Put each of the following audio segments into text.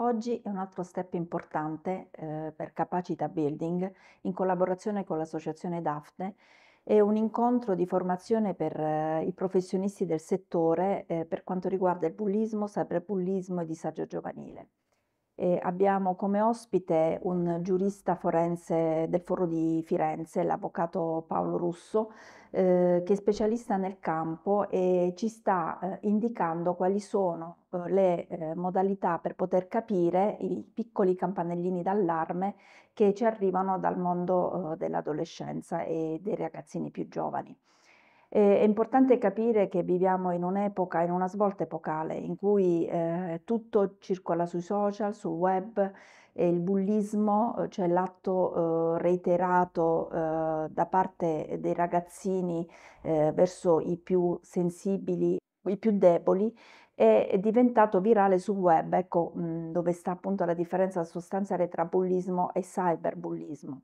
Oggi è un altro step importante eh, per Capacita Building in collaborazione con l'associazione Dafne è un incontro di formazione per eh, i professionisti del settore eh, per quanto riguarda il bullismo, cyberbullismo e disagio giovanile eh, abbiamo come ospite un giurista forense del Foro di Firenze, l'avvocato Paolo Russo, eh, che è specialista nel campo e ci sta eh, indicando quali sono eh, le eh, modalità per poter capire i piccoli campanellini d'allarme che ci arrivano dal mondo dell'adolescenza e dei ragazzini più giovani. Ehm, è importante capire che viviamo in un'epoca, in una svolta epocale, in cui eh, tutto circola sui social, sul web, e il bullismo, eh, cioè l'atto eh, reiterato eh, da parte dei ragazzini eh, verso i più sensibili, i più deboli, è diventato virale sul web, ecco mh, mm, dove sta appunto la differenza sostanziale tra bullismo e cyberbullismo.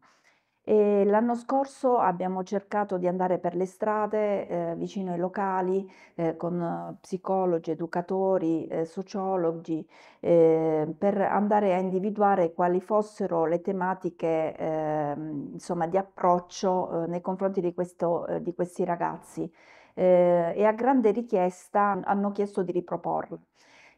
E l'anno scorso abbiamo cercato di andare per le strade, eh, vicino ai locali, eh, con psicologi, educatori, eh, sociologi, eh, per andare a individuare quali fossero le tematiche ehm, insomma, di approccio eh, nei confronti di, questo, eh, di questi ragazzi. e a grande richiesta hanno chiesto di riproporle.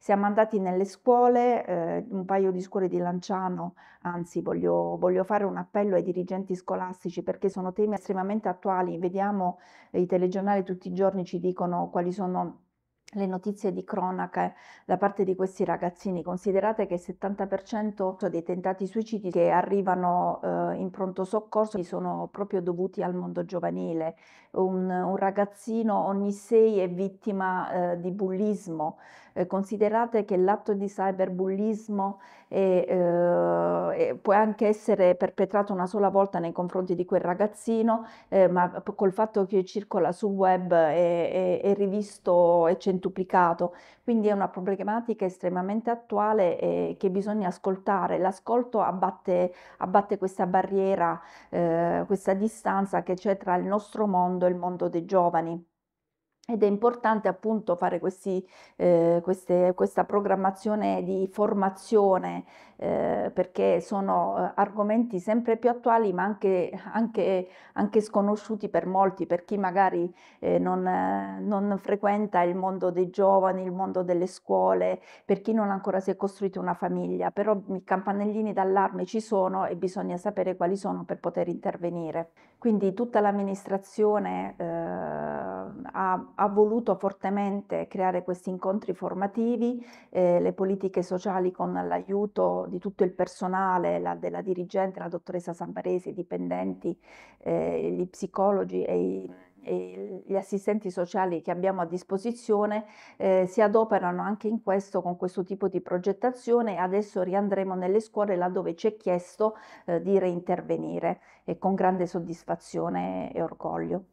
Siamo andati nelle scuole, eh, un paio di scuole di Lanciano, anzi voglio, voglio, fare un appello ai dirigenti scolastici perché sono temi estremamente attuali, vediamo eh, i telegiornali tutti i giorni ci dicono quali sono le notizie di cronaca eh, da parte di questi ragazzini. Considerate che il 70% dei tentati suicidi che arrivano eh, in pronto soccorso sono proprio dovuti al mondo giovanile. Un, un ragazzino ogni sei è vittima eh, di bullismo. Eh, considerate che l'atto di cyberbullismo è, eh, può anche essere perpetrato una sola volta nei confronti di quel ragazzino, eh, ma col fatto che circola sul web è, è, è rivisto e centuplicato, quindi è una problematica estremamente attuale e eh, che bisogna ascoltare. L'ascolto abbatte, abbatte questa barriera, eh, questa distanza che c'è tra il nostro mondo e il mondo dei giovani. Ed è importante appunto fare questi, eh, queste, questa programmazione di formazione eh, perché sono eh, argomenti sempre più attuali ma anche, anche, anche sconosciuti per molti, per chi magari eh, non, non, frequenta il mondo dei giovani, il mondo delle scuole, per chi non ancora si è costruito una famiglia, però i campanellini d'allarme ci sono e bisogna sapere quali sono per poter intervenire. Quindi tutta l'amministrazione eh, ha, ha voluto fortemente creare questi incontri formativi, eh, le politiche sociali con l'aiuto di tutto il personale, la, della dirigente, la dottoressa Sambarese, i dipendenti, eh, gli psicologi e i gli assistenti sociali che abbiamo a disposizione eh, si adoperano anche in questo con questo tipo di progettazione adesso riandremo nelle scuole laddove ci è chiesto eh, di reintervenire e con grande soddisfazione e orgoglio.